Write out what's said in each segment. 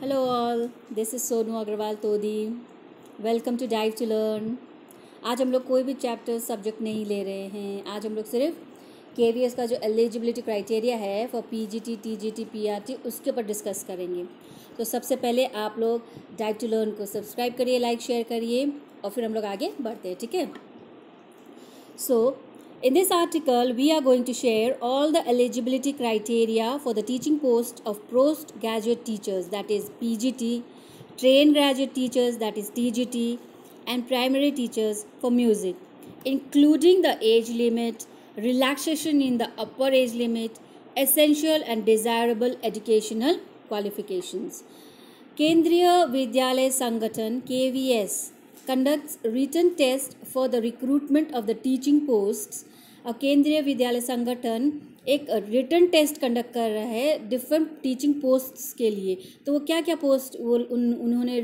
Hello all this is Sonu Agarwal Todi welcome to dive to learn आज हम लोग कोई भी चैप्टर सब्जेक्ट नहीं ले रहे हैं आज हम लोग सिर्फ के का जो एलिजिबिलिटी क्राइटेरिया है for P G T T G T P R T उसके ऊपर डिस्कस करेंगे तो सबसे पहले आप लोग डाइव टू लर्न को सब्सक्राइब करिए लाइक शेयर करिए और फिर हम लोग आगे बढ़ते हैं ठीक है सो In this article, we are going to share all the eligibility criteria for the teaching post of postgraduate teachers, that is PGT, trained graduate teachers, that is TGT, and primary teachers for music, including the age limit, relaxation in the upper age limit, essential and desirable educational qualifications. Kendriya Vidyalaya Sangathan (KVS). conducts written test for the recruitment of the teaching posts केंद्रीय विद्यालय संगठन एक written test conduct कर रहा है different teaching posts के लिए तो वो क्या क्या पोस्ट वो उन उन्होंने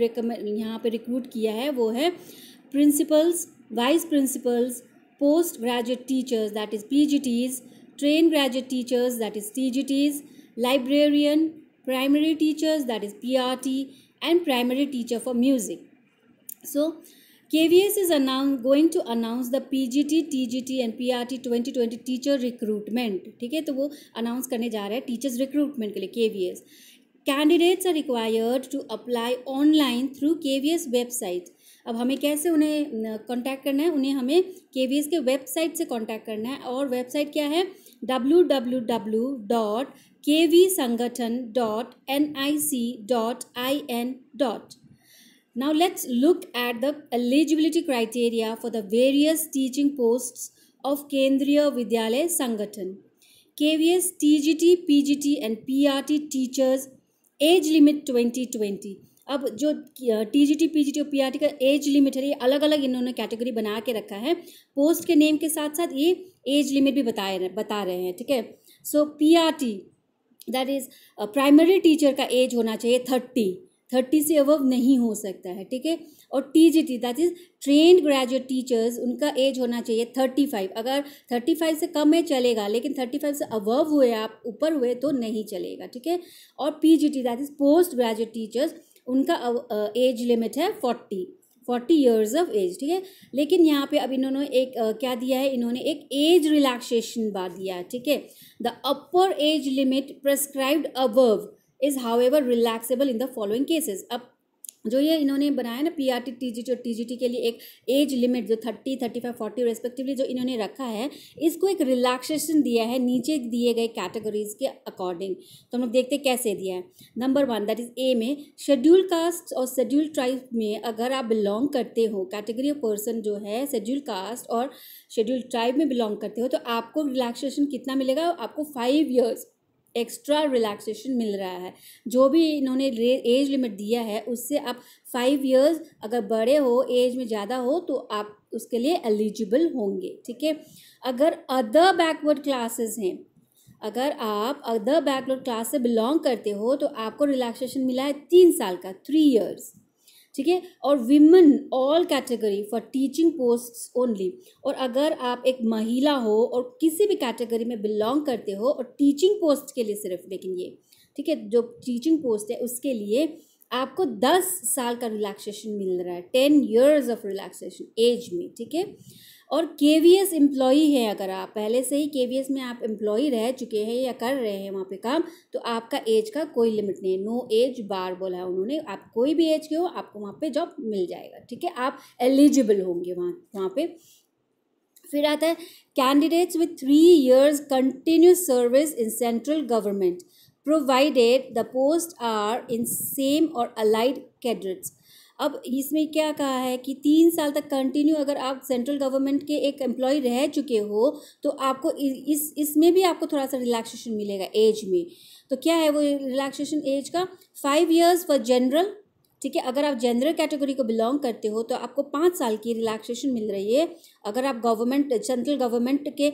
यहाँ पे रिक्रूट किया है वो है principals vice principals post graduate teachers that is PGTs train graduate teachers that is TGTs librarian primary teachers that is PRT and primary teacher for music So KVS is announce, going to announce the PGT, TGT and PRT 2020 teacher recruitment. ठीक है तो वो announce करने जा रहा है teachers recruitment के लिए KVS. Candidates are required to apply online through KVS website. अब हमें कैसे उन्हें कांटेक्ट करना है उन्हें हमें के वी एस के वेबसाइट से कांटेक्ट करना है और वेबसाइट क्या है डब्ल्यू डब्ल्यू डब्ल्यू डॉट के वी संगठन dot N I C dot I N dot Now let's look at the eligibility criteria for the various teaching posts of Kendriya Vidyalay Sangathan. KVS, TGT, PGT and PRT teachers age limit 2020 अब जो T G T P G T और P R T का age limit है ये अलग अलग इन्होंने category बना के रखा है पोस्ट के नेम के साथ साथ ये एज लिमिट भी बताए बता रहे हैं ठीक है so P R T that is primary teacher का एज होना चाहिए थर्टी थर्टी से अबव नहीं हो सकता है ठीक है और T G T that is train graduate teachers उनका एज होना चाहिए थर्टी फाइव अगर थर्टी फाइव से कम है चलेगा लेकिन थर्टी फाइव से अबव हुए आप ऊपर हुए तो नहीं चलेगा ठीक है और P G T that is post graduate teachers उनका एज लिमिट है forty forty years of age ठीक है लेकिन यहाँ पे अब इन्होंने एक आ, क्या दिया है इन्होंने एक एज रिलैक्सेशन बात दिया है ठीक है the upper age limit prescribed above is however relaxable in the following cases अब जो ये इन्होंने बनाया ना P R T T G T और टी जी टी के लिए एक एज लिमिट जो thirty thirty five forty respectively जो इन्होंने रखा है इसको एक रिलैक्सेशन दिया है नीचे दिए गए कैटेगरीज के अकॉर्डिंग तो हम लोग देखते हैं कैसे दिया है number one that is A में शेड्यूल कास्ट और शेड्यूल ट्राइब में अगर आप बिलोंग करते हो कैटेगरी ऑफ पर्सन जो है शेड्यूल कास्ट और शेड्यूल ट्राइब में बिलोंग करते हो तो आपको रिलैक्सेशन कितना मिलेगा आपको फाइव ईयर्स एक्स्ट्रा रिलैक्सेशन मिल रहा है जो भी इन्होंने एज लिमिट दिया है उससे आप फाइव इयर्स अगर बड़े हो एज में ज़्यादा हो तो आप उसके लिए एलिजिबल होंगे ठीक है अगर अदर बैकवर्ड क्लासेस हैं अगर आप अदर बैकवर्ड क्लास से बिलोंग करते हो तो आपको रिलैक्सेशन मिला है तीन साल का थ्री ईयर्स ठीक है और women all category for teaching post only और अगर आप एक महिला हो और किसी भी कैटेगरी में बिलोंग करते हो और टीचिंग पोस्ट के लिए सिर्फ लेकिन ये ठीक है जो टीचिंग पोस्ट है उसके लिए आपको दस साल का रिलैक्सेशन मिल रहा है ten years of relaxation age में ठीक है और के वी एस एम्प्लॉई हैं अगर आप पहले से ही के वी एस में आप एम्प्लॉई रह चुके हैं या कर रहे हैं वहाँ पे काम तो आपका एज का कोई लिमिट नहीं है नो एज बार बोला है उन्होंने आप कोई भी एज के हो आपको वहाँ पे जॉब मिल जाएगा ठीक है आप एलिजिबल होंगे वहाँ वहाँ पे फिर आता है candidates with three years continuous service in central government provided the post are in same और अलाइड कैडेट्स अब इसमें क्या कहा है कि तीन साल तक कंटिन्यू अगर आप सेंट्रल गवर्नमेंट के एक एम्प्लॉय रह चुके हो तो आपको इस इसमें भी आपको थोड़ा सा रिलैक्सेशन मिलेगा एज में तो क्या है वो रिलैक्सेशन एज का फाइव ईयर्स फॉर जनरल ठीक है अगर आप जनरल कैटेगरी को बिलोंग करते हो तो आपको पाँच साल की रिलैक्सेशन मिल रही है अगर आप गवर्नमेंट सेंट्रल गवर्नमेंट के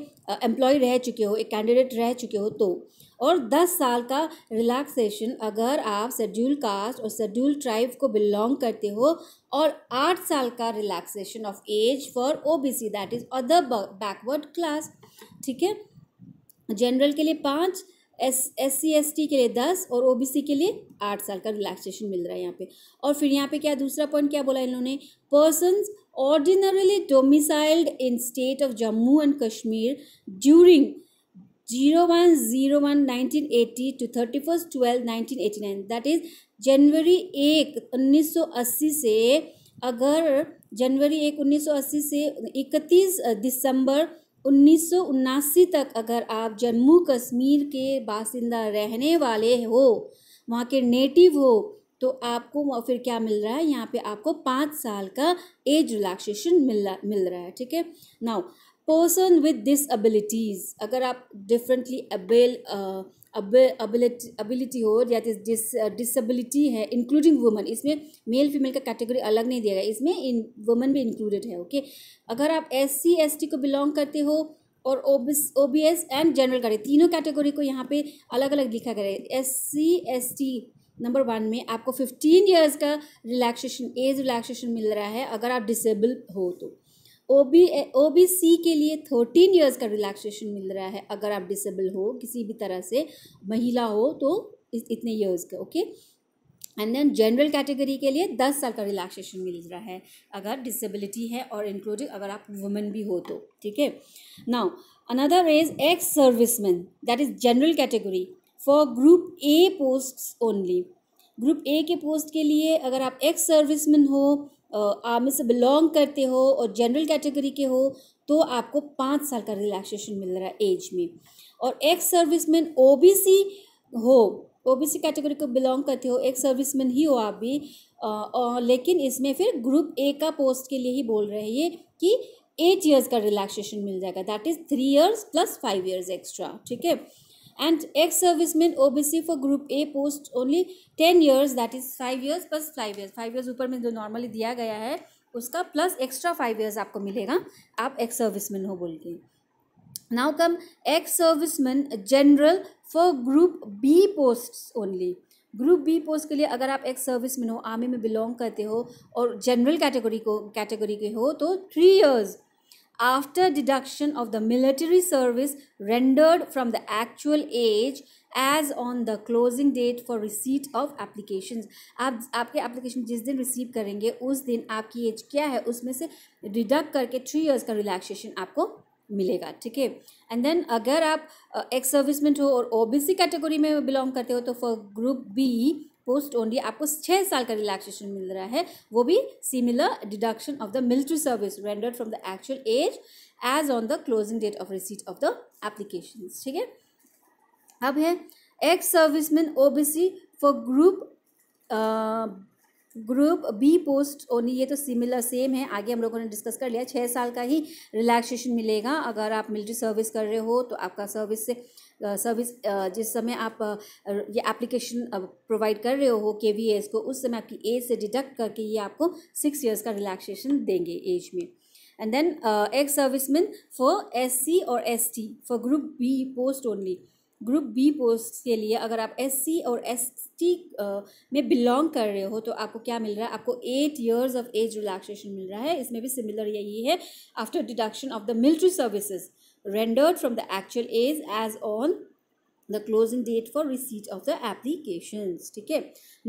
एम्प्लॉय रह चुके हो एक कैंडिडेट रह चुके हो तो और दस साल का रिलैक्सेशन अगर आप शेड्यूल कास्ट और शेड्यूल ट्राइब को बिलोंग करते हो और आठ साल का relaxation of age for O B C that is other backward class ठीक है जनरल के लिए पाँच S S C S T के लिए दस और ओ बी सी के लिए आठ साल का रिलैक्सेशन मिल रहा है यहाँ पे और फिर यहाँ पे क्या दूसरा पॉइंट क्या बोला इन्होंने person ordinarily domiciled in state of Jammu and Kashmir during zero one zero one nineteen eighty two thirty first twelve nineteen eighty nine that is जनवरी एक उन्नीस सौ अस्सी से अगर जनवरी एक उन्नीस सौ अस्सी से इकतीस दिसंबर उन्नीस तक अगर आप जम्मू कश्मीर के बासिंदा रहने वाले हो वहाँ के नेटिव हो तो आपको फिर क्या मिल रहा है यहाँ पे आपको पाँच साल का एज रिलैक्सेशन मिल मिल रहा है ठीक है नाउ पर्सन विद डिसबिलिटीज़ अगर आप डिफरेंटली एबल अबिलिटी हो या तो डिसबिलिटी है इंक्लूडिंग वुमेन इसमें मेल फीमेल का कैटेगरी अलग नहीं दिया गया इसमें इन वुमेन भी इंक्लूडेड है ओके okay? अगर आप एस सी एस टी को बिलोंग करते हो और O B S and general category तीनों कैटेगरी को यहाँ पे अलग अलग लिखा गया है S C S T number one में आपको फिफ्टीन ईयर्स का रिलैक्सेशन एज रिलैक्सेशन मिल रहा है अगर आप डिसेबल हो तो O B O B C के लिए थर्टीन ईयर्स का रिलैक्सेशन मिल रहा है अगर आप डिसेबल हो किसी भी तरह से महिला हो तो इतने ईयर्स का okay and then general category के लिए दस साल का रिलैक्सेशन मिल रहा है अगर डिसेबिलिटी है और इंक्लूडिंग अगर आप वुमेन भी हो तो ठीक है now another is ex serviceman that is general category for group A post only group A के पोस्ट के लिए अगर आप एक्स सर्विसमैन हो आर्मी से बिलोंग करते हो और जनरल कैटेगरी के हो तो आपको पाँच साल का रिलैक्सेशन मिल रहा है एज में और एक्स सर्विसमैन ओबीसी हो ओबीसी कैटेगरी को बिलोंग करते हो एक सर्विसमैन ही हो आप भी आ, आ, लेकिन इसमें फिर ग्रुप ए का पोस्ट के लिए ही बोल रहे हैं ये कि एट ईयर्स का रिलैक्सेशन मिल जाएगा that is three years plus five years extra ठीक है and ex and O B C for group A post only ten years that is five years plus five years five years ऊपर में जो normally दिया गया है उसका plus extra five years आपको मिलेगा आप एक्स सर्विसमैन हो बोल के now come ex serviceman general for group B post only group B post के लिए अगर आप एक्स सर्विस में हो आर्मी में बिलोंग करते हो और जनरल कैटेगरी को कैटेगरी के हो तो three years after deduction of the military service rendered from the actual age age on the closing date for receipt of application आप आपके एप्लीकेशन जिस दिन रिसीव करेंगे उस दिन आपकी एज क्या है उसमें से डिडक्ट करके थ्री ईयर्स का रिलैक्सेशन आपको मिलेगा ठीक है एंड देन अगर आप एक्स सर्विसमेंट हो और ओबीसी कैटेगरी में बिलोंग करते हो तो for group B post only आपको छः साल का रिलैक्सेशन मिल रहा है वो भी similar deduction of the military service rendered from the actual age age on the closing date of receipt of the application ठीक है अब है ex serviceman OBC for group group B post only ये तो सिमिलर सेम है आगे हम लोगों ने डिस्कस कर लिया छः साल का ही रिलैक्सेशन मिलेगा अगर आप मिलिट्री सर्विस कर रहे हो तो आपका सर्विस से सर्विस जिस समय आप ये एप्लीकेशन प्रोवाइड कर रहे हो के वी एस को उस समय आपकी एज से डिडक्ट करके ये आपको सिक्स ईयर्स का रिलैक्सेशन देंगे एज में and then ex man for S C और S T for group B post only group B post के लिए अगर आप एससी और एसटी में बिलोंग कर रहे हो तो आपको क्या मिल रहा है आपको eight years of age relaxation मिल रहा है इसमें भी सिमिलर यही है after deduction of the military services rendered from the actual age age on the closing date for receipt of the application ठीक है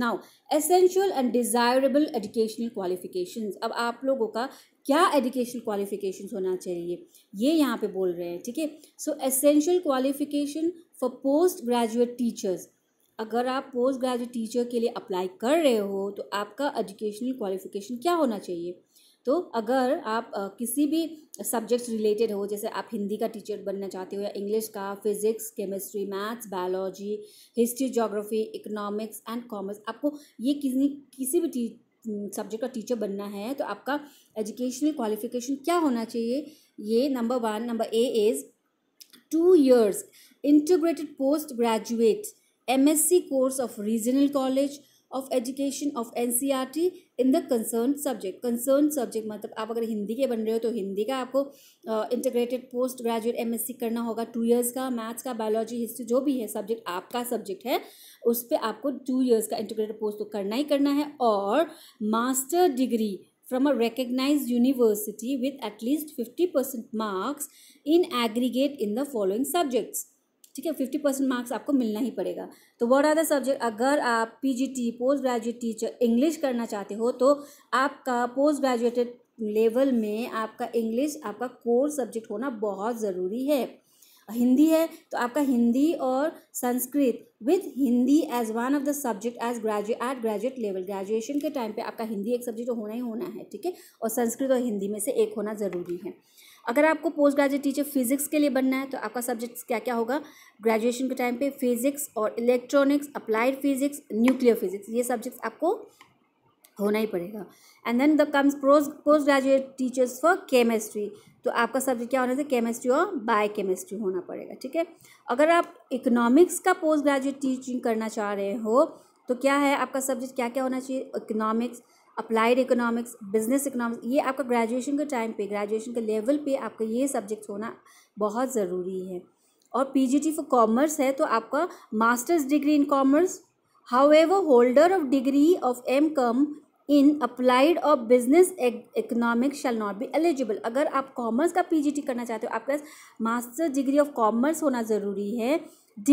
now essential and desirable educational qualification अब आप लोगों का क्या एजुकेशनल क्वालिफिकेशन होना चाहिए ये यहाँ पे बोल रहे हैं ठीक है so essential qualification for post graduate teachers अगर आप पोस्ट ग्रेजुएट टीचर के लिए अप्लाई कर रहे हो तो आपका एजुकेशनल क्वालिफिकेशन क्या होना चाहिए तो अगर आप किसी भी सब्जेक्ट्स रिलेटेड हो जैसे आप हिंदी का टीचर बनना चाहते हो या इंग्लिश का physics chemistry maths biology history geography economics and commerce आपको ये किसी किसी भी सब्जेक्ट का टीचर बनना है तो आपका एजुकेशनल क्वालिफिकेशन क्या होना चाहिए ये number one number A is two years integrated post MSc course of regional college of education of N in the concern subject concern subject मतलब आप अगर हिंदी के बन रहे हो तो हिंदी का आपको integrated post graduate M S C करना होगा टू ईयर्स का मैथ्स का बायोलॉजी हिस्ट्री जो भी है सब्जेक्ट आपका सब्जेक्ट है उस पर आपको टू ईयर्स का इंटीग्रेटेड पोस्ट तो करना ही करना है और master degree from a recognise university with at least fifty percent marks in aggregate in the following subjects ठीक है फिफ्टी परसेंट मार्क्स आपको मिलना ही पड़ेगा तो वट आर द सब्जेक्ट अगर आप P G T post graduate teacher English करना चाहते हो तो आपका पोस्ट ग्रेजुएटेड लेवल में आपका इंग्लिश आपका कोर सब्जेक्ट होना बहुत ज़रूरी है हिंदी है तो आपका हिंदी और Sanskrit with Hindi as one of the subject as graduate at graduate level graduation के टाइम पे आपका हिंदी एक सब्जेक्ट होना ही होना है ठीक है और संस्कृत और हिंदी में से एक होना ज़रूरी है अगर आपको पोस्ट ग्रेजुएट टीचर फिजिक्स के लिए बनना है तो आपका सब्जेक्ट क्या क्या होगा ग्रेजुएशन के टाइम पे फिजिक्स और electronics applied physics nuclear physics ये सब्जेक्ट्स आपको होना ही पड़ेगा and then the comes post graduate teachers for chemistry तो आपका सब्जेक्ट क्या होना चाहिए केमिस्ट्री और बाय केमिस्ट्री होना पड़ेगा ठीक है अगर आप इकोनॉमिक्स का पोस्ट ग्रेजुएट टीचिंग करना चाह रहे हो तो क्या है आपका सब्जेक्ट क्या क्या होना चाहिए economics applied economics business economics ये आपका ग्रेजुएशन के टाइम पे ग्रेजुएशन के लेवल पे आपका ये सब्जेक्ट होना बहुत ज़रूरी है और पीजीटी फॉर कॉमर्स है तो आपका masters degree in commerce however holder of degree of M com in applied और business economics shall not be eligible अगर आप कॉमर्स का पीजीटी करना चाहते हो आपके पास मास्टर डिग्री ऑफ कॉमर्स होना ज़रूरी है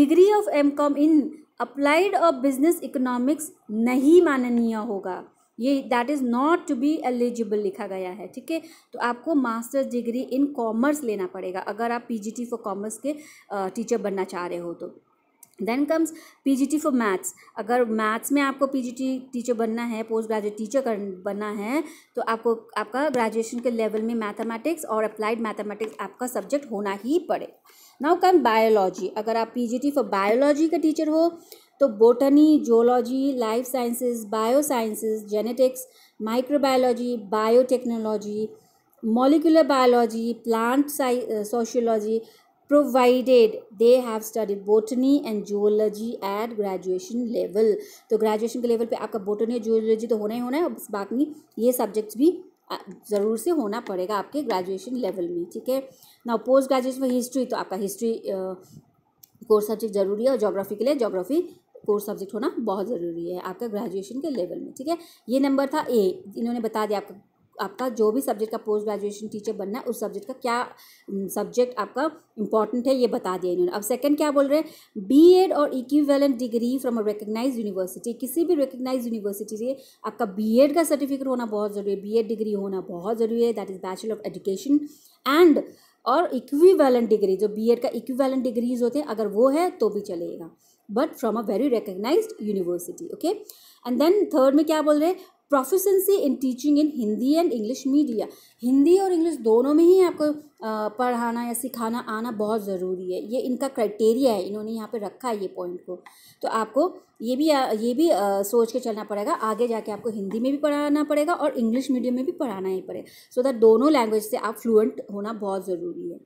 degree of M com in applied और बिजनेस इकोनॉमिक्स नहीं माननीय होगा ये that is not to be eligible लिखा गया है ठीक है तो आपको मास्टर्स डिग्री इन कॉमर्स लेना पड़ेगा अगर आप टी फॉर कॉमर्स के टीचर बनना चाह रहे हो तो then comes PGT for maths अगर मैथ्स में आपको पीजीटी टीचर बनना है पोस्ट ग्रेजुएट टीचर कर बनना है तो आपको आपका ग्रेजुएशन के लेवल में मैथमेटिक्स और अप्लाइड मैथमेटिक्स आपका सब्जेक्ट होना ही पड़े नाउ कम बायोलॉजी अगर आप पीजीटी फॉर बायोलॉजी का टीचर हो तो botany zoology life sciences bio sciences genetics microbiology biotechnology molecular biology plant sociology provided they have have botany and and at graduation level तो graduation के level पे आपका botany और तो होना ही होना है और बाकी ये सब्जेक्ट्स भी ज़रूर से होना पड़ेगा आपके ग्रेजुएशन लेवल में ठीक है ना पोस्ट ग्रेजुएशन में हिस्ट्री तो आपका हिस्ट्री कोर्स सब्जेक्ट जरूरी है और जोग्राफी के लिए जोग्राफी कोर्स सब्जेक्ट होना बहुत ज़रूरी है आपका ग्रेजुएशन के लेवल में ठीक है ये नंबर था ए इन्होंने बता दिया आपका आपका जो भी सब्जेक्ट का पोस्ट ग्रेजुएशन टीचर बनना है उस सब्जेक्ट का क्या सब्जेक्ट आपका इंपॉर्टेंट है ये बता दिया इन्होंने अब सेकंड क्या बोल रहे हैं बी एड और equivalent degree from a recognise university किसी भी रिकग्नाइज यूनिवर्सिटी से आपका बी एड का सर्टिफिकेट होना बहुत ज़रूरी है बी एड डिग्री होना बहुत ज़रूरी है that is bachelor of education and और इक्वी डिग्री जो बी एड का इक्वी डिग्रीज होते हैं अगर वो है तो भी चलेगा but from a very recognise university okay and then third में क्या बोल रहे हैं proficiency in teaching in Hindi and English media Hindi और इंग्लिश दोनों में ही आपको पढ़ाना या सिखाना आना बहुत ज़रूरी है ये इनका क्राइटेरिया है इन्होंने यहाँ पे रखा है ये पॉइंट को तो आपको ये भी ये भी सोच के चलना पड़ेगा आगे जाके आपको हिंदी में भी पढ़ाना पड़ेगा और इंग्लिश मीडियम में भी पढ़ाना ही पड़ेगा सो दैट दोनों लैंग्वेज से आप फ्लुएंट होना बहुत ज़रूरी है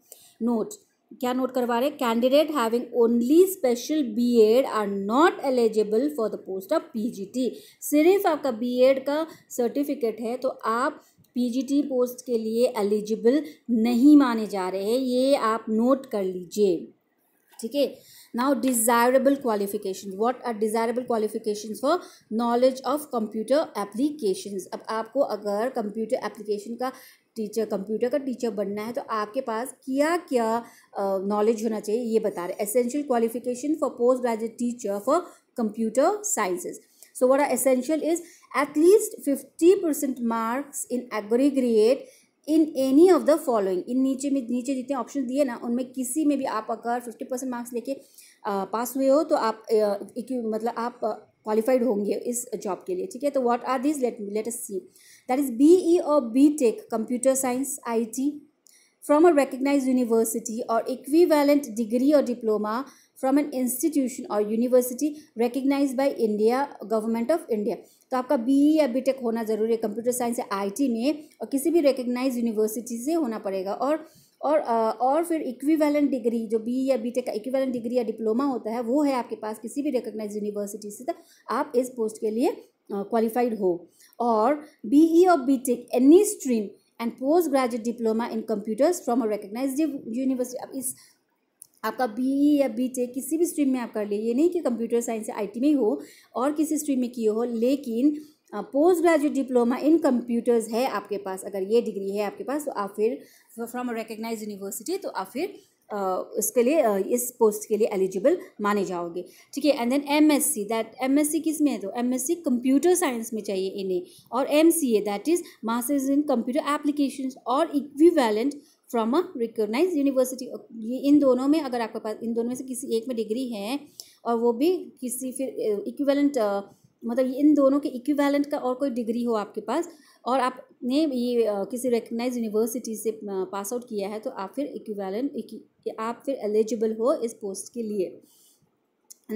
नोट क्या नोट करवा रहे candidate having only special B Ed are not eligible for the post of PGT सिर्फ आपका बीएड का सर्टिफिकेट है तो आप पीजीटी पोस्ट के लिए एलिजिबल नहीं माने जा रहे हैं ये आप नोट कर लीजिए ठीक है now desirable qualification what are desirable qualification for knowledge of computer application अब आपको अगर कंप्यूटर एप्लीकेशन का टीचर कंप्यूटर का टीचर बनना है तो आपके पास क्या क्या नॉलेज होना चाहिए ये बता रहे essential qualification for post graduate teacher for computer sciences so what are is is least fifty percent marks in aggregate in any of the following in नीचे में नीचे जितने ऑप्शन दिए ना उनमें किसी में भी आप अगर फिफ्टी परसेंट मार्क्स लेके पास हुए हो तो आप मतलब आप क्वालिफाइड होंगे इस जॉब के लिए ठीक है तो what are this let let us see that is B E और B tech computer science I T from a recognise university और इक्वीवेलेंट डिग्री और डिप्लोमा फ्रॉम एन इंस्टीट्यूशन और university recognise by India government of India तो आपका B E e या B tech होना जरूरी है कंप्यूटर साइंस या आई टी में और किसी भी रिकग्नाइज यूनिवर्सिटी से होना पड़ेगा और और और फिर इक्विवेलेंट डिग्री जो बी या बी टेक का इक्विवेलेंट डिग्री या डिप्लोमा होता है वो है आपके पास किसी भी रिकोगनाइज यूनिवर्सिटी से तो आप इस पोस्ट के लिए क्वालिफाइड हो और बी ई और B tech any stream and post graduate diploma in computers from a recognise university अब इस आपका बी ई e या बी टेक किसी भी स्ट्रीम में आप कर लिए ये नहीं कि कंप्यूटर साइंस या आई टी में हो और किसी स्ट्रीम में किए हो लेकिन post graduate diploma in computers है आपके पास अगर ये डिग्री है आपके पास तो आप फिर फ्रॉम अ रिकग्नाइज यूनिवर्सिटी तो आप फिर उसके लिए इस पोस्ट के लिए एलिजिबल माने जाओगे ठीक है and then M S C that M S C किस में है तो M S C computer science में चाहिए इन्हें और M C A that is masters in computer application और equivalent from a recognise university ये इन दोनों में अगर आपके पास इन दोनों में से किसी एक में डिग्री है और वो भी किसी फिर इक्विवेलेंट uh, मतलब इन दोनों के इक्विवेलेंट का और कोई डिग्री हो आपके पास और आपने ये किसी रिकग्नाइज यूनिवर्सिटी से पास आउट किया है तो आप फिर इक्विवेलेंट आप फिर एलिजिबल हो इस पोस्ट के लिए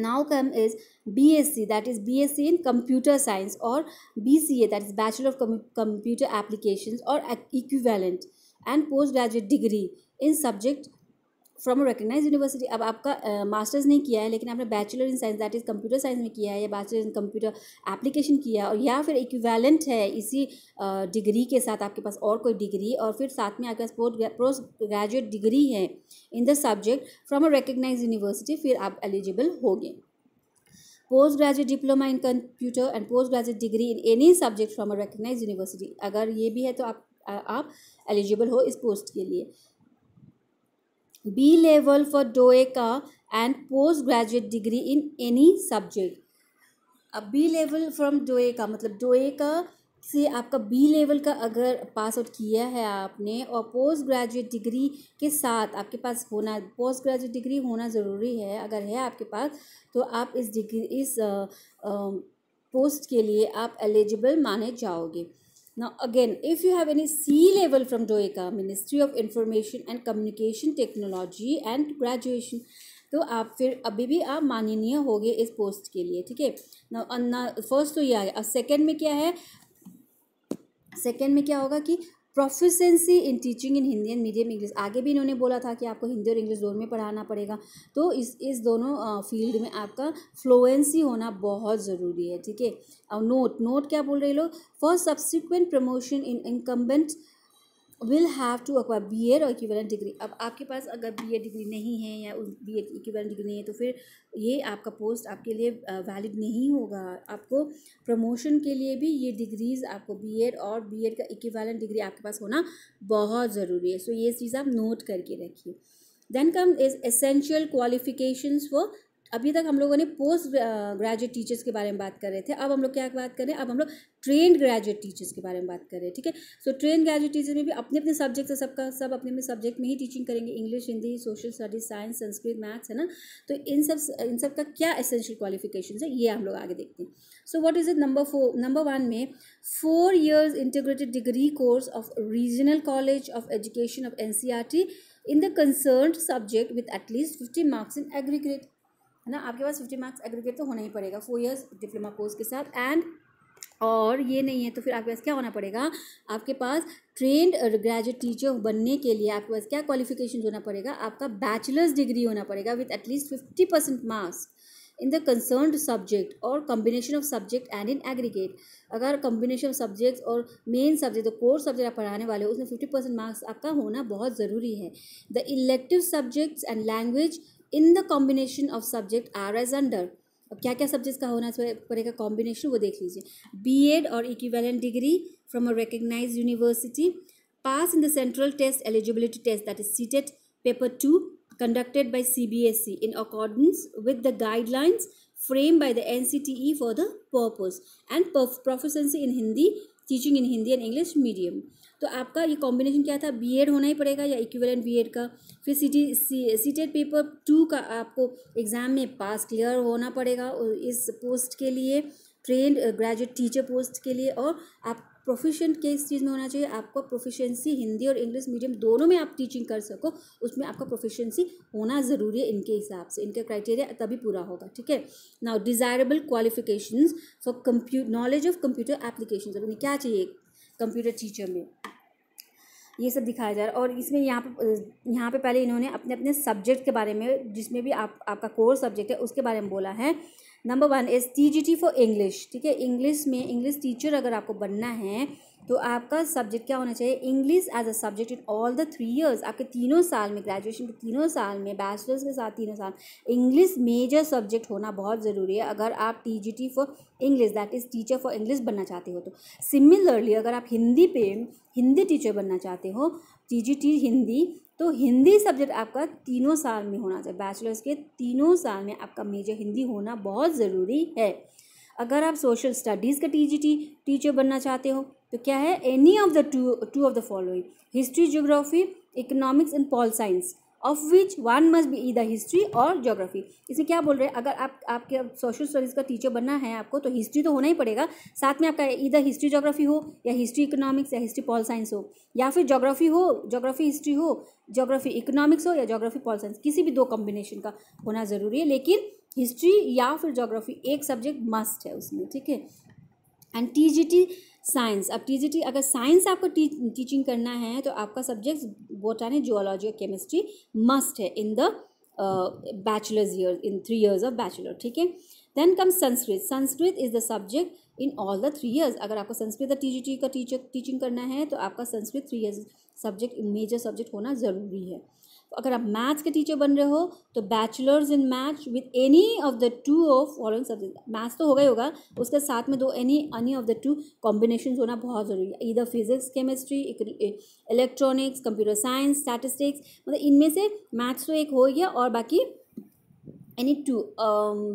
now come is B S C that is B S C in computer science और B C A that is bachelor of computer application और equivalent and post graduate degree in subject from a recognise university अब आपका masters uh, नहीं किया है लेकिन आपने bachelor in science that is computer science में किया है या बैचलर इन कंप्यूटर एप्लीकेशन किया है और या फिर इक्विवेलेंट है इसी डिग्री uh, के साथ आपके पास और कोई डिग्री और फिर साथ में आपके पास पोस्ट ग्रेजुएट डिग्री है in the subject from a recognise university फिर आप एलिजिबल होंगे post graduate diploma in computer and post graduate degree in any subject from a recognise university अगर ये भी है तो आप आप एलिजिबल हो इस पोस्ट के लिए बी लेवल फॉर डोए का and post graduate degree in any subject अब बी लेवल level डोए का मतलब का से आपका बी लेवल का अगर पास आउट किया है आपने और पोस्ट ग्रेजुएट डिग्री के साथ आपके पास होना पोस्ट ग्रेजुएट डिग्री होना ज़रूरी है अगर है आपके पास तो आप इस डिग्री इस आ, आ, पोस्ट के लिए आप एलिजिबल माने जाओगे Now again, if you have any C level from DOECA, Ministry of Information and Communication Technology and Graduation, तो आप फिर अभी भी आप माननीय हो गए इस पोस्ट के लिए ठीक है ना फर्स्ट तो ये आ गया अब सेकेंड में क्या है सेकेंड में क्या होगा कि proficiency in teaching in Hindi and medium English आगे भी इन्होंने बोला था कि आपको हिंदी और इंग्लिश दोनों में पढ़ाना पड़ेगा तो इस इस दोनों फील्ड में आपका फ्लुएंसी होना बहुत ज़रूरी है ठीक है और नोट नोट क्या बोल रहे लोग for subsequent promotion in incumbent will have to acquire B Ed और इक्विवेलेंट डिग्री अब आपके पास अगर बी एड डिग्री नहीं है या बी एड इक्विवेलेंट डिग्री नहीं है तो फिर ये आपका पोस्ट आपके लिए वैलिड नहीं होगा आपको प्रमोशन के लिए भी ये डिग्रीज़ आपको बी एड और बी एड का इक्विवेलेंट डिग्री आपके पास होना बहुत ज़रूरी है सो so ये चीज़ आप नोट करके रखिए then come is essential qualifications for अभी तक हम लोगों ने पोस्ट ग्रेजुएट टीचर्स के बारे में बात कर रहे थे अब हम लोग क्या बात कर रहे हैं अब हम लोग ट्रेंड ग्रेजुएट टीचर्स के बारे में बात कर रहे हैं ठीक है सो ट्रेन ग्रेजुएट टीचर्स में भी अपने अपने सब्जेक्ट से सबका सब अपने अपने सब्जेक्ट में ही टीचिंग करेंगे English Hindi social studies science Sanskrit maths है ना तो इन सब इन सब का क्या एसेंशियल क्वालिफिकेशन है ये हम लोग आगे देखते हैं so what is it number four number one में four years integrated degree course of regional college of education of N C R T in the concern subject with at least fifty marks in aggregate है ना आपके पास fifty marks aggregate तो होना ही पड़ेगा four years diploma course के साथ and और ये नहीं है तो फिर आपके पास क्या होना पड़ेगा आपके पास ट्रेंड ग्रेजुएट टीचर बनने के लिए आपके पास क्या क्वालिफिकेशन होना पड़ेगा आपका बैचलर्स डिग्री होना पड़ेगा with at least fifty percent marks in the concern subject और combination of subject and in aggregate अगर कॉम्बिनेशन ऑफ सब्जेक्ट्स और मेन सब्जेक्ट जो कोर सब्जेक्ट आप पढ़ाने वाले हो उसमें फिफ्टी परसेंट मार्क्स आपका होना बहुत ज़रूरी है the elective subjects and language in the combination of subject are as under अब क्या क्या सब्जेक्ट का होना पड़ेगा कॉम्बिनेशन वो देख लीजिए बी एड और equivalent degree from a recognise university pass in the central test eligibility test that is CTET paper two conducted by C B S C in according with the guidelines frame by the N C T E for the purpose and proficiency in Hindi teaching in Hindi and English medium तो आपका ये combination क्या था BEd होना ही पड़ेगा या equivalent B Ed का फिर C T C paper two का आपको एग्ज़ाम में पास क्लियर होना पड़ेगा इस पोस्ट के लिए ट्रेंड ग्रेजुएट टीचर पोस्ट के लिए और आप प्रोफिशेंट इस चीज़ में होना चाहिए आपको प्रोफिशेंसी हिंदी और इंग्लिश मीडियम दोनों में आप टीचिंग कर सको उसमें आपका प्रोफिशेंसी होना ज़रूरी है इनके हिसाब से इनका क्राइटेरिया तभी पूरा होगा ठीक है नाउ डिज़ायरेबल क्वालिफिकेशंस फॉर कंप्यू नॉलेज ऑफ कंप्यूटर एप्लीकेशन क्या चाहिए कंप्यूटर टीचर में ये सब दिखाया जा रहा है और इसमें यहाँ पर यहाँ पे पहले इन्होंने अपने अपने सब्जेक्ट के बारे में जिसमें भी आप आपका कोर सब्जेक्ट है उसके बारे में बोला है number one is T G T for English ठीक है इंग्लिश में इंग्लिश टीचर अगर आपको बनना है तो आपका सब्जेक्ट क्या होना चाहिए English as a subject in all the three years आपके तीनों साल में ग्रेजुएशन के तीनों साल में बैचलर्स के साथ तीनों साल इंग्लिश मेजर सब्जेक्ट होना बहुत ज़रूरी है अगर आप T G T for English that is teacher for English बनना चाहते हो तो सिमिलरली अगर आप हिंदी पे हिंदी टीचर बनना चाहते हो टी जी टी हिंदी तो हिंदी सब्जेक्ट आपका तीनों साल में होना चाहिए बैचलर्स के तीनों साल में आपका मेजर हिंदी होना बहुत ज़रूरी है अगर आप सोशल स्टडीज़ का टी जी टी टीचर बनना चाहते हो तो क्या है any of the two two of the following history geography economics and pol science of which one must be the history और ज्योग्राफी इसमें क्या बोल रहे हैं अगर आप आपके सोशल स्टडीज़ का टीचर बनना है आपको तो हिस्ट्री तो होना ही पड़ेगा साथ में आपका इधर हिस्ट्री जोग्राफी हो या हिस्ट्री इकोनॉमिक्स या हिस्ट्री पॉल साइंस हो या फिर जोग्राफी हो जोग्राफी हिस्ट्री हो जोग्राफी इकोनॉमिक्स हो या जोग्राफी पॉल साइंस किसी भी दो कॉम्बिनेशन का होना ज़रूरी है लेकिन हिस्ट्री या फिर जोग्राफी एक सब्जेक्ट मस्ट है उसमें ठीक है and T G T science अब टी अगर साइंस आपको टी, टीचिंग करना है तो आपका सब्जेक्ट बोटानी जियोलॉजी और केमिस्ट्री मस्ट है in the bachelors year in three years of bachelor ठीक है then come Sanskrit Sanskrit is the subject in all the three years अगर आपको संस्कृत जी टी का टीचर टीचिंग करना है तो आपका Sanskrit three years subject major subject होना ज़रूरी है अगर आप मैथ्स के टीचर बन रहे हो तो bachelors in math with any of the two of foreign subject maths तो होगा ही होगा उसके साथ में दो any any of the two combination होना बहुत ज़रूरी है इधर physics chemistry electronics computer science statistics मतलब इनमें से मैथ्स तो एक हो गया और बाकी एनी टू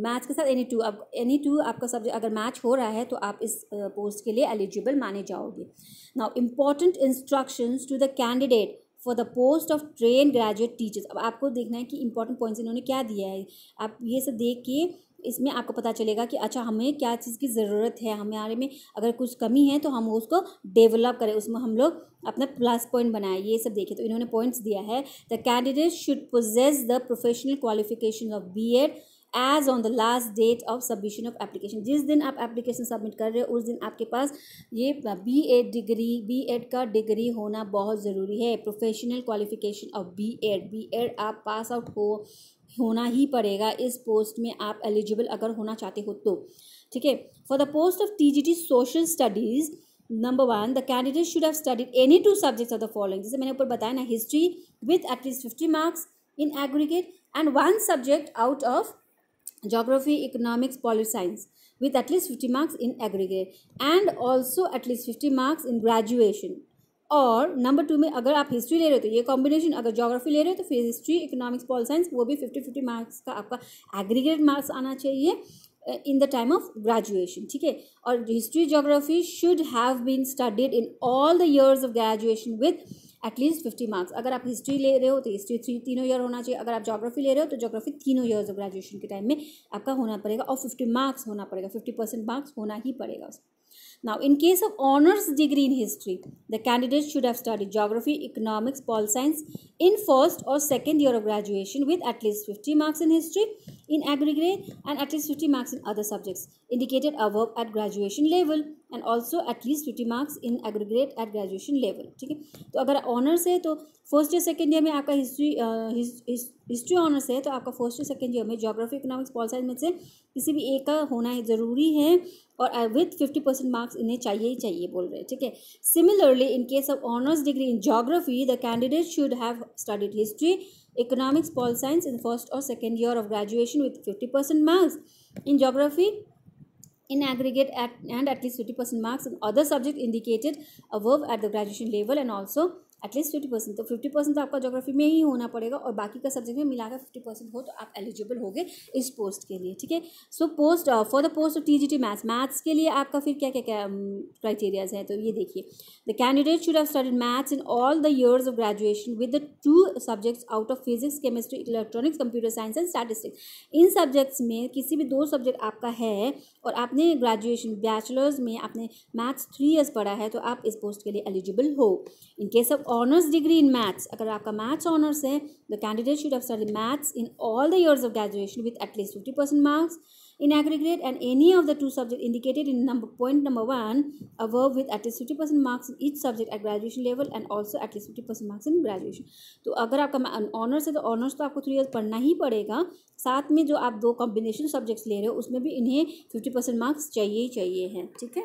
मैथ्स के साथ एनी टू अब एनी टू आपका सब्जेक्ट अगर मैच हो रहा है तो आप इस पोस्ट uh, के लिए एलिजिबल माने जाओगे now important instructions to the candidate for the post of train graduate teachers अब आपको देखना है कि इंपॉर्टेंट पॉइंट्स इन्होंने क्या दिया है आप ये सब देख के इसमें आपको पता चलेगा कि अच्छा हमें क्या चीज़ की ज़रूरत है हमारे में अगर कुछ कमी है तो हम उसको डेवलप करें उसमें हम लोग अपना प्लस पॉइंट बनाए ये सब देखें तो इन्होंने पॉइंट्स दिया है the candidate should possess the professional qualification of B Ed as on the last date of submission of application जिस दिन आप एप्लीकेशन सबमिट कर रहे हो उस दिन आपके पास ये B Ed degree B Ed का डिग्री होना बहुत ज़रूरी है professional qualification of B Ed B Ed आप पास आउट हो होना ही पड़ेगा इस पोस्ट में आप एलिजिबल अगर होना चाहते हो तो ठीक है for the post of T G T social studies number one the candidate should have studied any two subjects of the following जैसे मैंने ऊपर बताया ना history with at least fifty marks in aggregate and one subject out of geography economics poli science with at least 50 marks in aggregate and also at least 50 marks in graduation और number two में अगर आप history ले रहे हो तो ये combination अगर जोग्राफी ले रहे हो तो फिर हिस्ट्री इकोनॉमिक्स पॉल साइंस वो भी फिफ्टी फिफ्टी मार्क्स का आपका एग्रीगेट मार्क्स आना चाहिए in the time of graduation ठीक है और history geography should have been studied in all the years of graduation with at least fifty marks अगर आप हिस्ट्री ले रहे हो तो हिस्ट्री थ्री तीनों ईयर होना चाहिए अगर आप जोग्राफी ले रहे हो तो जोग्राफी तीनों ईयर ऑफ ग्रेजुएशन के टाइम में आपका होना पड़ेगा और फिफ्टी मार्क्स होना पड़ेगा फिफ्टी परसेंट मार्क्स होना ही पड़ेगा उसमें now in case of honours degree in history the candidate should have study geography economics pol science in first और second year of graduation with at least fifty marks in history in aggregate and at least fifty marks in other subjects indicated above at graduation level and also at least fifty marks in aggregate at graduation level ठीक है तो अगर honours है तो first year second year में आपका history history honours है तो आपका फर्स्ट ईयर सेकेंड ईयर में जोग्राफी इकोनॉमिक्स पॉल साइंस में से किसी भी एक का होना ही ज़रूरी है और विथ फिफ्टी परसेंट मार्क्स इन्हें चाहिए ही चाहिए बोल रहे हैं ठीक है similarly in case of honours degree in geography the candidate should have studied history economics pol science in first और second year of graduation with fifty percent marks in geography in aggregate at, and at least 50% marks in other subject indicated above at the graduation level and also at least 50% तो percent तो आपका geography में ही होना पड़ेगा और बाकी का subject में मिलाकर फिफ्टी परसेंट हो तो आप एलिजिबल हो गए इस पोस्ट के लिए ठीक है so post for the post of T G T maths maths के लिए आपका फिर क्या क्या क्या क्राइटेरियाज um, हैं तो ये देखिए the candidate should have studied maths in all the years of graduation with the two subjects out of physics chemistry electronics computer science and statistics in subjects में किसी भी दो सब्जेक्ट आपका है और आपने ग्रेजुएशन बैचलर्स में आपने मैथ्स थ्री ईयर्स पढ़ा है तो आप इस पोस्ट के लिए एलिजिबल हो in case of honours degree in maths अगर आपका मैथ्स ऑनर्स है the candidate should have study maths in all the years of graduation with at least fifty percent marks in aggregate and any of the two subjects indicated in number point number one a verb with at least 50% marks in each subject at graduation level and also at least 50% marks in graduation तो अगर आपका honours है तो honours तो आपको three years पढ़ना ही पड़ेगा साथ में जो आप दो कॉम्बिनेशन सब्जेक्ट्स ले रहे हो उसमें भी इन्हें फिफ्टी परसेंट मार्क्स चाहिए ही चाहिए हैं ठीक है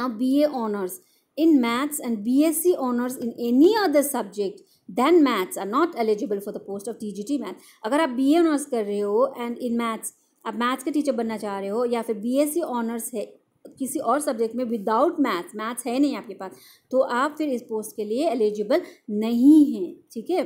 ना B A honours in maths and BSc honors in any other subject then maths are not eligible for the post of TGT math अगर आप BA honors कर रहे हो and in maths आप मैथ्स के टीचर बनना चाह रहे हो या फिर बीएससी ऑनर्स है किसी और सब्जेक्ट में विदाउट मैथ्स मैथ्स है नहीं आपके पास तो आप फिर इस पोस्ट के लिए एलिजिबल नहीं हैं ठीक है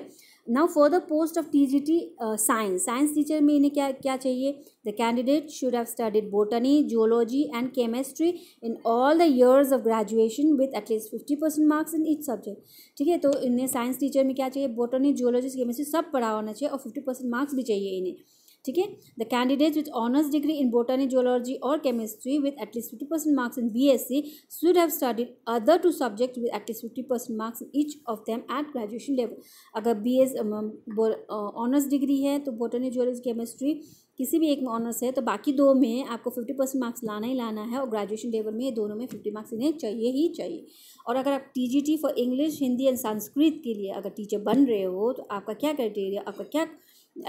now for the post of T G T science science teacher में इन्हें क्या क्या चाहिए the candidate should have studied botany geology and chemistry in all the years of graduation with at least fifty percent marks in each subject ठीक है तो इन्हें science teacher में क्या चाहिए बोटनी जियोलॉजी केमिस्ट्री सब पढ़ा होना चाहिए और फिफ्टी परसेंट मार्क्स भी चाहिए इन्हें ठीक है the candidate with honours degree in botany zoology और chemistry with at least fifty percent marks in B S C should have studied other two subject with at least fifty percent marks in each of them at graduation level अगर B S honours degree है तो बोटानी zoology chemistry किसी भी एक में honours है तो बाकी दो में आपको फिफ्टी परसेंट मार्क्स लाना ही लाना है और ग्रेजुएशन लेवल में ये दोनों में फिफ्टी मार्क्स इन्हें चाहिए ही चाहिए और अगर आप T G T for English Hindi and Sanskrit के लिए अगर टीचर बन रहे हो तो आपका क्या क्राइटेरिया आपका क्या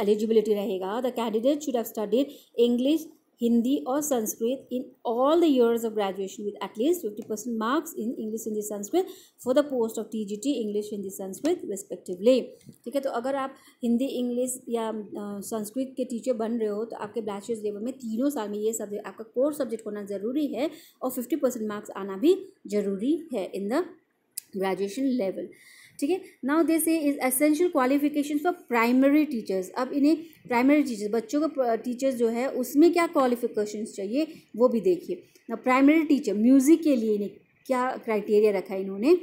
एलिजिबिलिटी रहेगा the candidate should have studied English Hindi और Sanskrit in all the years of graduation with at least fifty percent marks in English Hindi Sanskrit for the post of T G T English Hindi Sanskrit respectively ठीक है तो अगर आप हिंदी इंग्लिश या संस्कृत के टीचर बन रहे हो तो आपके बैचलर्स लेवल में तीनों साल में ये सब्जेक्ट आपका कोर सब्जेक्ट होना ज़रूरी है और फिफ्टी परसेंट मार्क्स आना भी ज़रूरी है इन द ग्रेजुएशन लेवल ठीक है now they say is essential qualification for primary teachers अब इन्हें प्राइमरी टीचर्स बच्चों का टीचर्स जो है उसमें क्या क्वालिफिकेशन चाहिए वो भी देखिए ना प्राइमरी टीचर म्यूज़िक के लिए इन्हें क्या क्राइटेरिया रखा है इन्होंने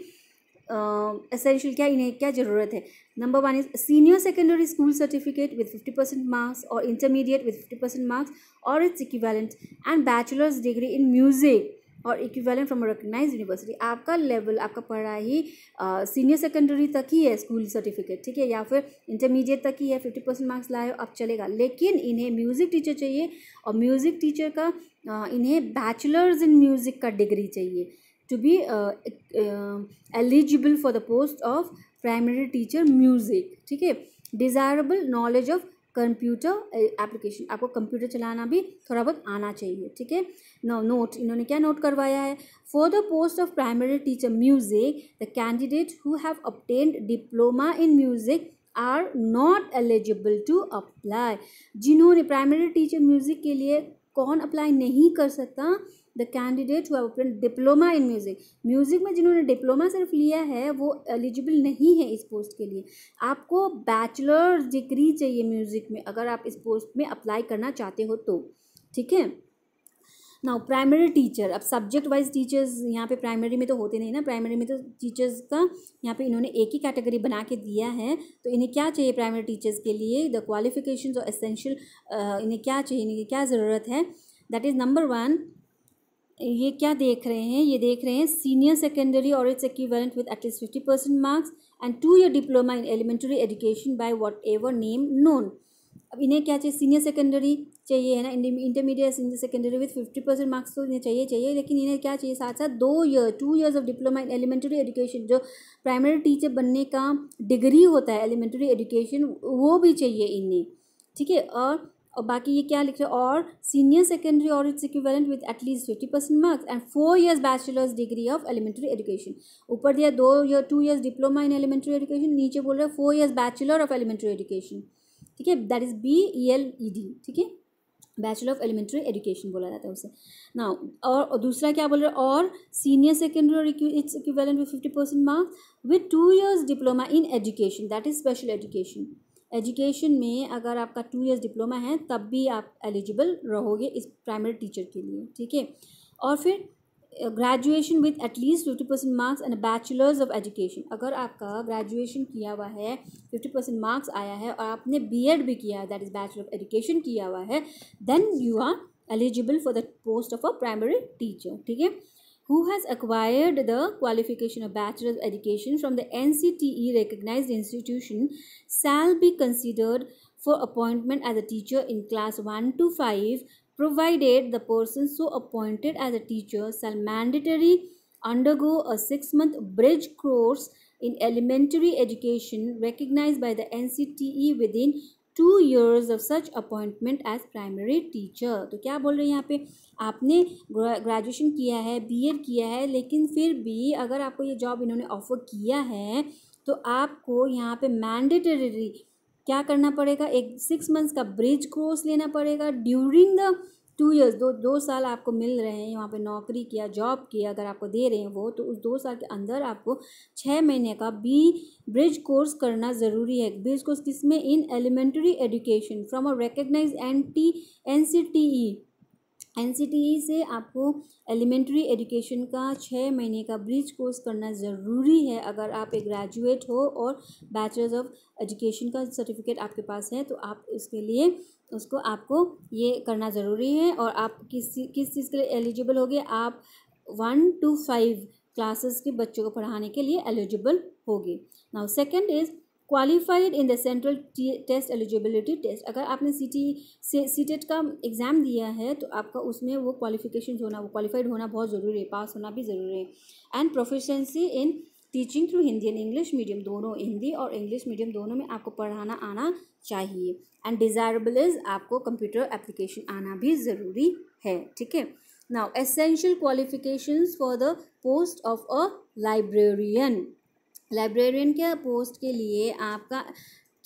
एसेंशियल uh, क्या इन्हें क्या ज़रूरत है number one is senior secondary school certificate with fifty percent marks और intermediate with fifty percent marks और it's equivalent and bachelor's degree in music और इक्विवेलेंट फ्रॉम रिकग्नाइज यूनिवर्सिटी आपका लेवल आपका पढ़ाई सीनियर सेकेंडरी तक ही है स्कूल सर्टिफिकेट ठीक है या फिर इंटरमीडिएट तक ही है फिफ्टी परसेंट मार्क्स लाए हो अब चलेगा लेकिन इन्हें म्यूज़िक टीचर चाहिए और म्यूज़िक टीचर का आ, इन्हें बैचलर्स इन म्यूज़िक का डिग्री चाहिए to be eligible for the post of primary teacher music ठीक है desirable knowledge of computer application आपको कंप्यूटर चलाना भी थोड़ा बहुत आना चाहिए ठीक है नो नोट इन्होंने क्या नोट करवाया है for the post of primary teacher music the candidate who have obtained diploma in music are not eligible to apply जिन्होंने प्राइमरी टीचर म्यूजिक के लिए कौन अप्लाई नहीं कर सकता the candidate who open diploma in music music में जिन्होंने diploma सिर्फ लिया है वो एलिजिबल नहीं है इस पोस्ट के लिए आपको बैचलर डिग्री चाहिए म्यूज़िक में अगर आप इस पोस्ट में अप्लाई करना चाहते हो तो ठीक है नाउ प्राइमरी टीचर अब सब्जेक्ट वाइज टीचर्स यहाँ पे प्राइमरी में तो होते नहीं ना प्राइमरी में तो टीचर्स का यहाँ पे इन्होंने एक ही कैटेगरी बना के दिया है तो इन्हें क्या चाहिए प्राइमरी टीचर्स के लिए द क्वालिफिकेशन और एसेंशियल इन्हें क्या चाहिए इन्हें क्या ज़रूरत है दैट इज़ नंबर वन ये क्या देख रहे हैं ये देख रहे हैं सीनियर सेकेंडरी और it's equivalent with at least fifty percent marks and two year diploma in elementary education by whatever name known अब इन्हें क्या चाहिए सीनियर सेकेंडरी चाहिए है ना intermediate senior secondary with fifty percent marks तो इन्हें चाहिए चाहिए लेकिन इन्हें क्या चाहिए साथ साथ दो year two years of diploma in elementary education जो प्राइमरी टीचर बनने का डिग्री होता है एलिमेंट्री एजुकेशन वो भी चाहिए इन्हें ठीक है और और बाकी ये क्या लिखे और सीनियर सेकेंडरी और it's equivalent with at least fifty percent marks and four years bachelor's degree of elementary education ऊपर दिया दो year two years diploma in elementary education नीचे बोल रहे हैं four years bachelor of elementary education ठीक है that is B E L E D ठीक है बैचलर ऑफ एलिमेंट्री एजुकेशन बोला जाता है उसे ना और दूसरा क्या बोल रहे हैं और सीनियर सेकेंडरी और it's equivalent with fifty percent marks with two years diploma in education that is special education education में अगर आपका टू ईयर्स डिप्लोमा है तब भी आप एलिजिबल रहोगे इस प्राइमरी टीचर के लिए ठीक है और फिर graduation with at least fifty percent marks and bachelor's of education अगर आपका ग्रेजुएशन किया हुआ है फिफ्टी परसेंट मार्क्स आया है और आपने बी एड भी किया है that is bachelor of education किया हुआ है then you are eligible for the post of a primary teacher ठीक है who has acquired the qualification of Bachelor of Education from the NCTE recognized institution shall be considered for appointment as a teacher in class 1 to 5 provided the person so appointed as a teacher shall mandatory undergo a 6 month bridge course in elementary education recognized by the NCTE within two years of such appointment as primary teacher तो क्या बोल रहे हैं यहाँ पे आपने graduation किया है एड किया है लेकिन फिर भी अगर आपको ये जॉब इन्होंने ऑफर किया है तो आपको यहाँ पे मैंडेटरी क्या करना पड़ेगा एक सिक्स मंथ्स का ब्रिज कोर्स लेना पड़ेगा ड्यूरिंग द टू इयर्स दो दो साल आपको मिल रहे हैं वहाँ पे नौकरी किया जॉब किया अगर आपको दे रहे हैं वो तो उस दो साल के अंदर आपको छः महीने का बी ब्रिज कोर्स करना ज़रूरी है ब्रिज कोर्स किसमें in elementary education from a recognize N T N C T E N C T E से आपको एलिमेंट्री एजुकेशन का छः महीने का ब्रिज कोर्स करना ज़रूरी है अगर आप एक ग्रेजुएट हो और बैचलर्स ऑफ एजुकेशन का सर्टिफिकेट आपके पास है तो आप इसके लिए उसको आपको ये करना ज़रूरी है और आप किस किस चीज़ के लिए एलिजिबल होगे आप वन टू फाइव क्लासेस के बच्चों को पढ़ाने के लिए एलिजिबल होगी now second is qualified in the central test eligibility test अगर आपने सी टी सी टेट का एग्ज़ाम दिया है तो आपका उसमें वो क्वालिफिकेशन होना वो क्वालिफाइड होना बहुत ज़रूरी है पास होना भी ज़रूरी है and proficiency in teaching through Hindi and English medium दोनों हिंदी और इंग्लिश मीडियम दोनों में आपको पढ़ाना आना चाहिए एंड डिज़ायरेबल इज़ आपको कंप्यूटर एप्लीकेशन आना भी ज़रूरी है ठीक है now essential qualification for the post of a librarian librarian के पोस्ट के लिए आपका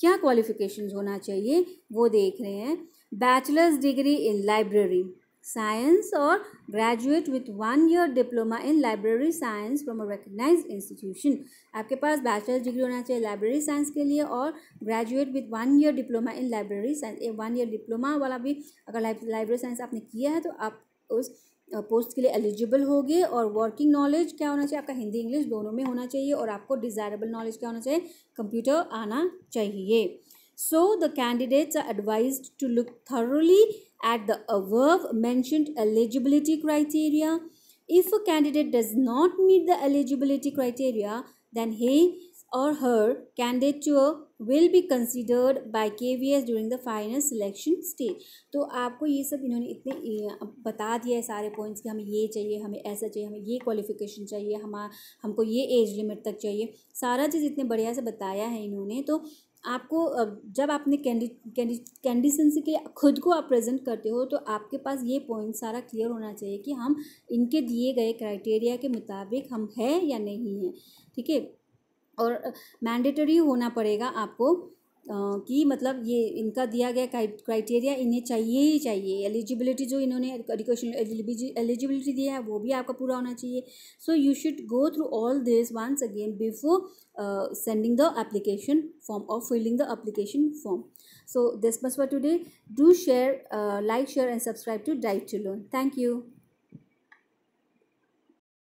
क्या क्वालिफ़िकेशन होना चाहिए वो देख रहे हैं bachelor's degree in library science और graduate with one year diploma in library science from a recognized institution आपके पास बैचलर्स डिग्री होना चाहिए लाइब्रेरी साइंस के लिए और graduate with one year diploma in library science एक वन ईयर डिप्लोमा वाला भी अगर लाइब्रेरी साइंस आपने किया है तो आप उस पोस्ट के लिए एलिजिबल होगे और वर्किंग नॉलेज क्या होना चाहिए आपका हिंदी इंग्लिश दोनों में होना चाहिए और आपको डिज़ायरेबल नॉलेज क्या होना चाहिए कंप्यूटर आना चाहिए so the candidates are advise to look thoroughly at the above mentioned eligibility criteria. If a candidate does not meet the eligibility criteria, then he or her candidature will be considered by KVS during the final selection stage. to aapko ye sab inhone itne bata diya hai sare points ki hame ye chahiye hame aisa chahiye hame ye qualification chahiye hama humko ye age limit tak chahiye sara cheez itne badhiya se bataya hai inhone to आपको जब आपने candy candy कैंडिसेंसी के खुद को आप present करते हो तो आपके पास ये पॉइंट सारा क्लियर होना चाहिए कि हम इनके दिए गए क्राइटेरिया के मुताबिक हम हैं या नहीं हैं ठीक है ठीके? और मैंडेटरी होना पड़ेगा आपको कि मतलब ये इनका दिया गया क्राइटेरिया इन्हें चाहिए ही चाहिए एलिजिबिलिटी जो इन्होंने एजुकेशन एलिजिबिलिटी दिया है वो भी आपका पूरा होना चाहिए so you should go through all this once again before sending the application form और filling the application form so this must for today do share like share and subscribe to diet to loan thank you